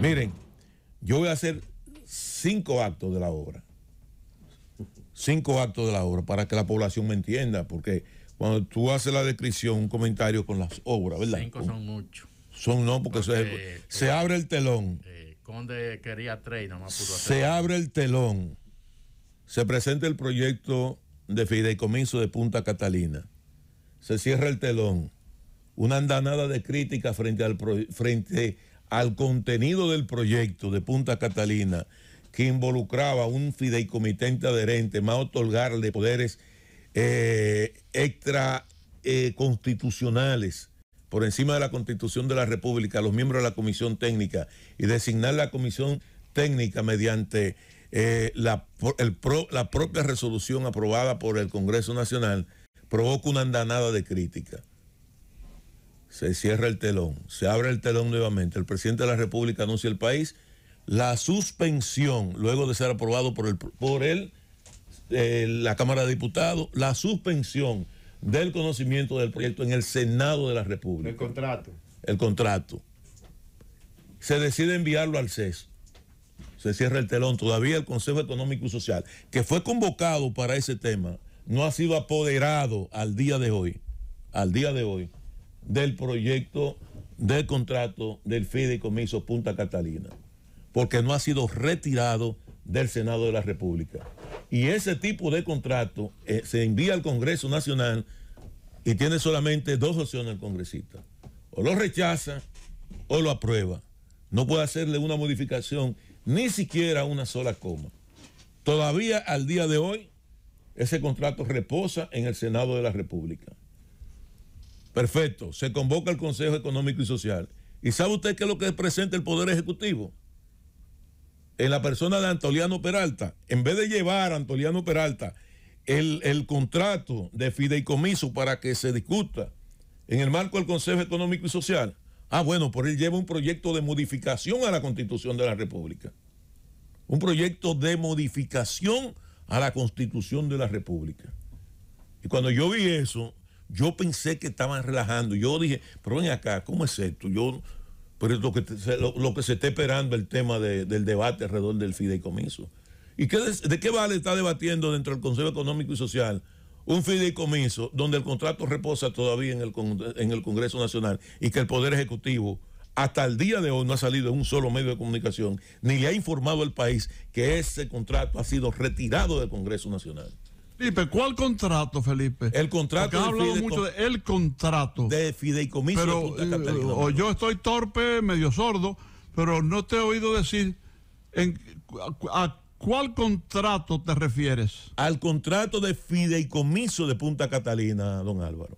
Miren, yo voy a hacer cinco actos de la obra. Cinco actos de la obra para que la población me entienda, porque cuando tú haces la descripción, un comentario con las obras, ¿verdad? Cinco son muchos. Son no, porque, se, abre el telón. Eh, Conde quería tres, más pudo hacer. Se abre el telón. Se presenta el proyecto de fideicomiso de Punta Catalina. Se cierra el telón. Una andanada de crítica frente al, proyecto. frente al contenido del proyecto de Punta Catalina, que involucraba un fideicomitente adherente, más otorgarle poderes eh, extra eh, constitucionales por encima de la constitución de la República a los miembros de la comisión técnica y designar la comisión técnica mediante eh, la, la propia resolución aprobada por el Congreso Nacional, provoca una andanada de crítica se cierra el telón, se abre el telón nuevamente, el presidente de la República anuncia el país la suspensión, luego de ser aprobado por, el, por eh, la Cámara de Diputados, la suspensión del conocimiento del proyecto en el Senado de la República. El contrato. El contrato. Se decide enviarlo al CES. Se cierra el telón. Todavía el Consejo Económico y Social, que fue convocado para ese tema, no ha sido apoderado al día de hoy. Al día de hoy del proyecto del contrato del fideicomiso Punta Catalina, porque no ha sido retirado del Senado de la República. Y ese tipo de contrato eh, se envía al Congreso Nacional y tiene solamente dos opciones el congresista. O lo rechaza o lo aprueba. No puede hacerle una modificación, ni siquiera una sola coma. Todavía al día de hoy, ese contrato reposa en el Senado de la República. Perfecto, se convoca el Consejo Económico y Social. ¿Y sabe usted qué es lo que presenta el Poder Ejecutivo? En la persona de Antoliano Peralta, en vez de llevar a Antoliano Peralta el, el contrato de fideicomiso para que se discuta en el marco del Consejo Económico y Social, ah, bueno, por él lleva un proyecto de modificación a la Constitución de la República. Un proyecto de modificación a la Constitución de la República. Y cuando yo vi eso, yo pensé que estaban relajando. Yo dije, pero ven acá, ¿cómo es esto? Yo, pero es lo que, se está esperando el tema del debate alrededor del fideicomiso. ¿Y qué de, qué vale estar debatiendo dentro del Consejo Económico y Social un fideicomiso donde el contrato reposa todavía en el, en el Congreso Nacional y que el Poder Ejecutivo hasta el día de hoy no ha salido en un solo medio de comunicación, ni le ha informado al país que ese contrato ha sido retirado del Congreso Nacional. Felipe, ¿cuál contrato, Felipe? El contrato. hablado mucho de contrato. De fideicomiso. de Punta eh, Catalina, o yo estoy torpe, medio sordo, pero no te he oído decir a, cuál contrato te refieres. Al contrato de fideicomiso de Punta Catalina, don Álvaro.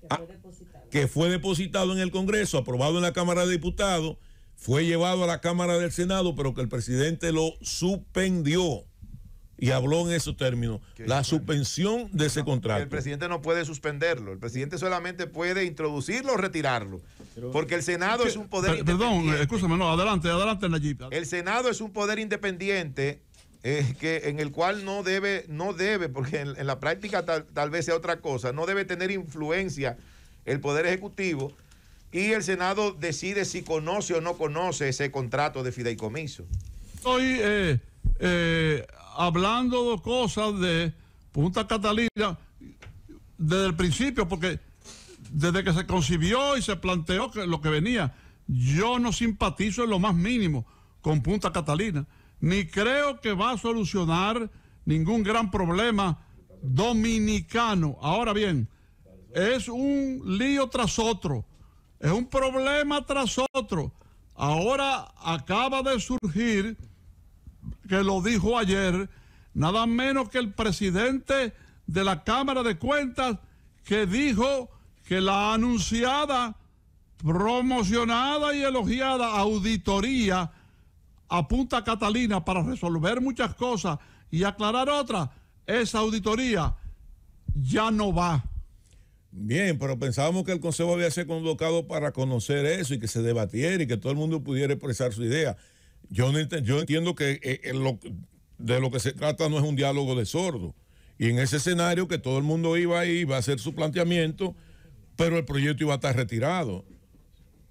Que ah, fue depositado, que fue depositado en el Congreso, aprobado en la Cámara de Diputados, fue llevado a la Cámara del Senado, pero que el presidente lo suspendió y habló en esos términos, la suspensión de ese contrato. El presidente no puede suspenderlo, el presidente solamente puede introducirlo o retirarlo, porque el Senado es un poder Perdón, escúchame, no, adelante, adelante Nayib. El Senado es un poder independiente eh, que, en el cual no debe, no debe, porque en, la práctica tal, vez sea otra cosa, no debe tener influencia el Poder Ejecutivo y el Senado decide si conoce o no conoce ese contrato de fideicomiso. Hoy eh, eh, hablando de cosas de Punta Catalina desde el principio, porque desde que se concibió y se planteó lo que venía, yo no simpatizo en lo más mínimo con Punta Catalina, ni creo que va a solucionar ningún gran problema dominicano. Ahora bien, es un lío tras otro, es un problema tras otro. Ahora acaba de surgir que lo dijo ayer, nada menos que el presidente de la Cámara de Cuentas, que dijo que la anunciada, promocionada y elogiada auditoría a Punta Catalina para resolver muchas cosas y aclarar otras, esa auditoría ya no va. Bien, pero pensábamos que el Consejo había sido convocado para conocer eso y que se debatiera y que todo el mundo pudiera expresar su idea. Yo, entiendo, que eh, eh, de lo que se trata no es un diálogo de sordo. Y en ese escenario que todo el mundo iba ahí, iba a hacer su planteamiento, pero el proyecto iba a estar retirado.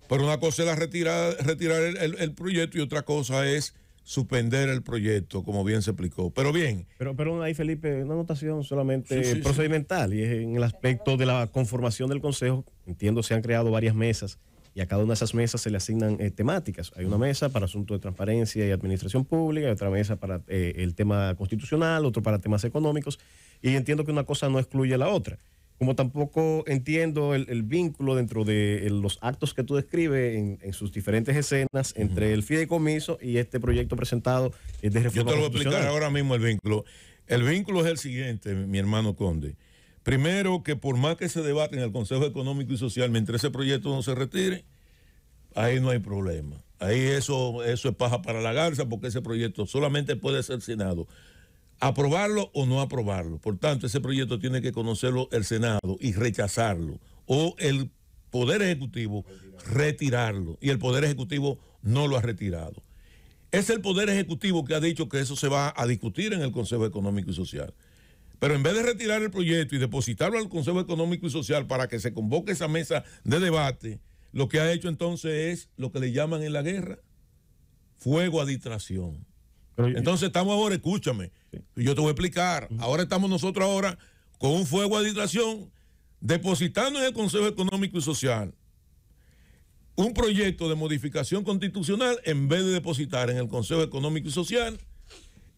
Pero una cosa es la retirar el, proyecto y otra cosa es suspender el proyecto, como bien se explicó. Pero bien. Pero, pero ahí, Felipe, una anotación solamente procedimental y es en el aspecto de la conformación del Consejo. Entiendo, se han creado varias mesas y a cada una de esas mesas se le asignan eh, temáticas. Hay una mesa para asuntos de transparencia y administración pública, hay otra mesa para eh, el tema constitucional, otro para temas económicos, y entiendo que una cosa no excluye a la otra. Como tampoco entiendo el, vínculo dentro de eh, los actos que tú describes en, sus diferentes escenas entre el fideicomiso y este proyecto presentado de reforma Yo te lo voy a explicar ahora mismo el vínculo. El vínculo es el siguiente, mi hermano Conde. Primero, que por más que se debate en el Consejo Económico y Social, mientras ese proyecto no se retire, ahí no hay problema. Ahí eso, eso es paja para la garza, porque ese proyecto solamente puede ser Senado. Aprobarlo o no aprobarlo. Por tanto, ese proyecto tiene que conocerlo el Senado y rechazarlo. O el Poder Ejecutivo retirarlo. Y el Poder Ejecutivo no lo ha retirado. Es el Poder Ejecutivo que ha dicho que eso se va a discutir en el Consejo Económico y Social. Pero en vez de retirar el proyecto y depositarlo al Consejo Económico y Social para que se convoque esa mesa de debate, lo que ha hecho entonces es lo que le llaman en la guerra fuego a distracción. entonces estamos ahora, escúchame, yo te voy a explicar, ahora estamos nosotros ahora con un fuego a distracción depositando en el Consejo Económico y Social un proyecto de modificación constitucional en vez de depositar en el Consejo Económico y Social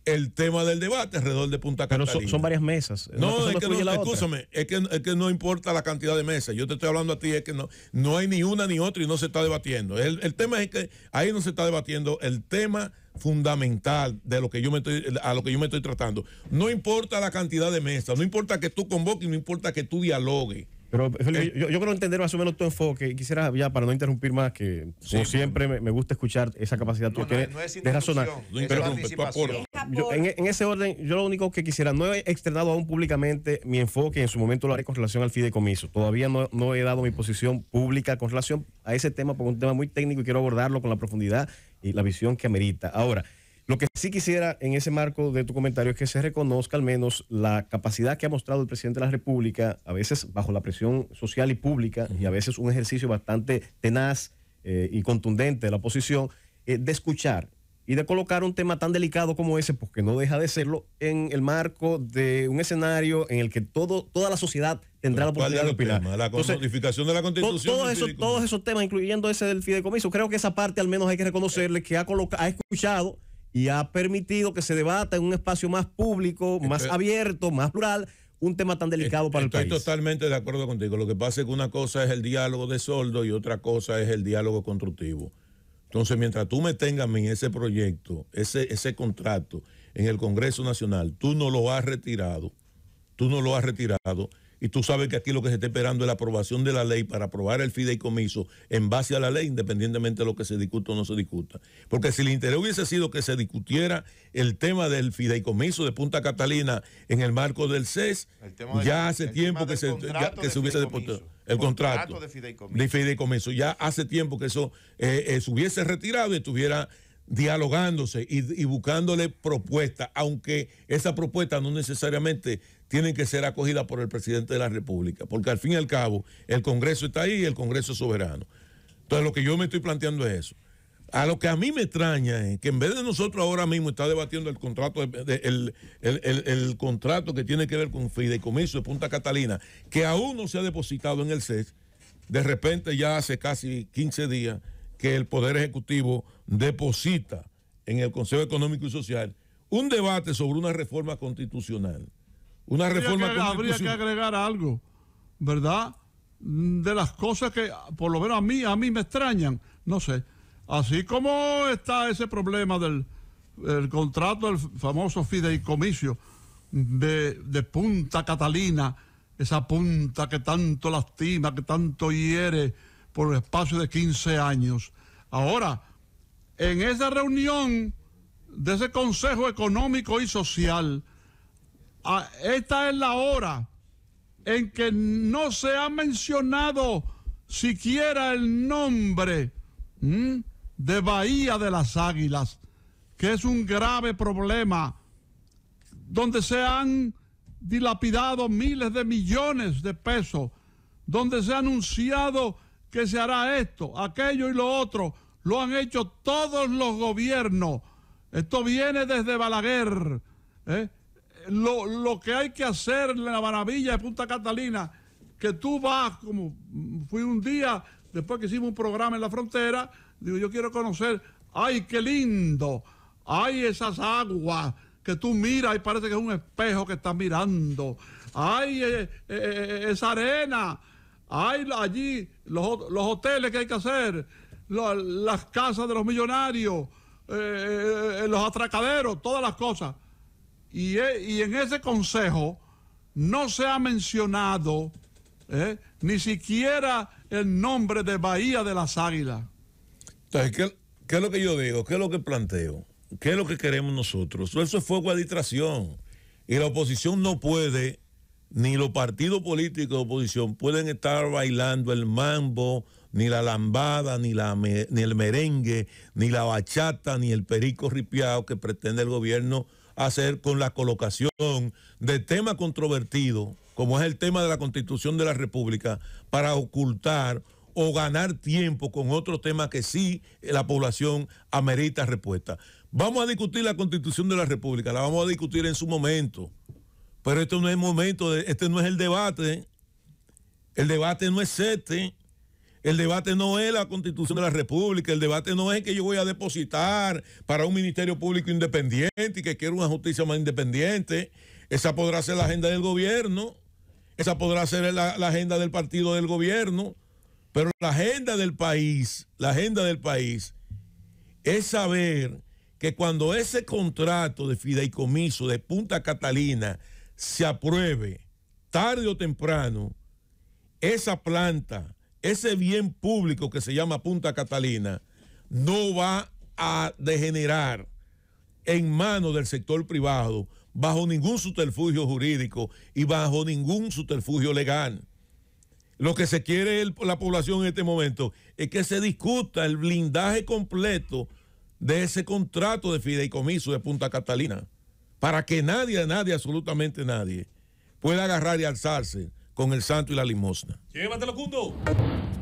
el tema del debate alrededor de Punta Catalina. Pero son, varias mesas. No, es que no, escúchame, es que, no importa la cantidad de mesas. Yo te estoy hablando a ti, es que no, no hay ni una ni otra y no se está debatiendo. El, el tema es que ahí no se está debatiendo el tema fundamental de lo que yo me estoy, a lo que yo me estoy tratando. No importa la cantidad de mesas, no importa que tú convoques, no importa que tú dialogues. Pero eh. yo, yo, quiero entender más o menos tu enfoque y quisiera ya para no interrumpir más que como siempre me, gusta escuchar esa capacidad de razonar. no, no es de en, ese orden, yo lo único que quisiera, no he externado aún públicamente mi enfoque, en su momento lo haré con relación al fideicomiso. Todavía no, no he dado mi posición pública con relación a ese tema, porque es un tema muy técnico y quiero abordarlo con la profundidad y la visión que amerita. Ahora, lo que sí quisiera en ese marco de tu comentario es que se reconozca al menos la capacidad que ha mostrado el presidente de la República, a veces bajo la presión social y pública, y a veces un ejercicio bastante tenaz eh, y contundente de la oposición, eh, de escuchar y de colocar un tema tan delicado como ese, porque pues no deja de serlo, en el marco de un escenario en el que todo, toda la sociedad tendrá la oportunidad de opinar. la modificación de la constitución. todos esos temas, incluyendo ese del fideicomiso, creo que esa parte al menos hay que reconocerle que ha, ha escuchado y ha permitido que se debata en un espacio más público, más abierto, más plural, un tema tan delicado para el país. Estoy totalmente de acuerdo contigo. Lo que pasa es que una cosa es el diálogo de soldo y otra cosa es el diálogo constructivo. Entonces, mientras tú me tengas a mí ese proyecto, ese, ese contrato en el Congreso Nacional, tú no lo has retirado, tú no lo has retirado, y tú sabes que aquí lo que se está esperando es la aprobación de la ley para aprobar el fideicomiso en base a la ley, independientemente de lo que se discuta o no se discuta. Porque si el interés hubiese sido que se discutiera el tema del fideicomiso de Punta Catalina en el marco del CES, ya hace tiempo que se, hubiese El contrato, de, fideicomiso. Ya hace tiempo que eso eh, eh, se hubiese retirado y estuviera dialogándose y, y buscándole propuestas, aunque esa propuesta no necesariamente tienen que ser acogidas por el presidente de la República, porque al fin y al cabo el Congreso está ahí y el Congreso es soberano. Entonces lo que yo me estoy planteando es eso. A lo que a mí me extraña es que en vez de nosotros ahora mismo estar debatiendo el contrato, el, contrato que tiene que ver con Fideicomiso de Punta Catalina, que aún no se ha depositado en el CES, de repente ya hace casi 15 días que el Poder Ejecutivo deposita en el Consejo Económico y Social un debate sobre una reforma constitucional una reforma habría que, habría que agregar algo, ¿verdad? De las cosas que, por lo menos a mí, a mí me extrañan, no sé. Así como está ese problema del contrato del famoso fideicomiso de, de Punta Catalina, esa punta que tanto lastima, que tanto hiere por el espacio de 15 años. Ahora, en esa reunión de ese Consejo Económico y Social, Ah, esta es la hora en que no se ha mencionado siquiera el nombre de Bahía de las Águilas, que es un grave problema, donde se han dilapidado miles de millones de pesos, donde se ha anunciado que se hará esto, aquello y lo otro, lo han hecho todos los gobiernos. Esto viene desde Balaguer. ¿eh? lo, que hay que hacer en la maravilla de Punta Catalina, que tú vas, como fui un día, después que hicimos un programa en la frontera, digo, yo quiero conocer, ay, qué lindo, Hay esas aguas que tú miras y parece que es un espejo que estás mirando, ay, eh, eh, eh, esa arena, hay allí los, hoteles que hay que hacer, las casas de los millonarios, los atracaderos, todas las cosas. Eh, y, en ese consejo no se ha mencionado eh, ni siquiera el nombre de Bahía de las Águilas. Entonces, ¿qué, es lo que yo digo? ¿Qué es lo que planteo? ¿Qué es lo que queremos nosotros? Eso es fuego a distracción. Y la oposición no puede, ni los partidos políticos de oposición pueden estar bailando el mambo, ni la lambada, ni, la, ni el merengue, ni la bachata, ni el perico ripiado que pretende el gobierno hacer con la colocación de temas controvertidos, como es el tema de la constitución de la República, para ocultar o ganar tiempo con otros temas que sí la población amerita respuesta. Vamos a discutir la constitución de la República, la vamos a discutir en su momento, pero este no es el momento, de, este no es el debate, el debate no es este. El debate no es la constitución de la República, el debate no es que yo voy a depositar para un Ministerio Público independiente y que quiero una justicia más independiente. Esa podrá ser la agenda del gobierno, esa podrá ser la, agenda del partido del gobierno, pero la agenda del país, la agenda del país es saber que cuando ese contrato de fideicomiso de Punta Catalina se apruebe tarde o temprano, esa planta ese bien público que se llama Punta Catalina no va a degenerar en manos del sector privado bajo ningún subterfugio jurídico y bajo ningún subterfugio legal. Lo que se quiere la población en este momento es que se discuta el blindaje completo de ese contrato de fideicomiso de Punta Catalina, para que nadie, nadie, absolutamente nadie, pueda agarrar y alzarse con el santo y la limosna. Llévatelo, Cundo.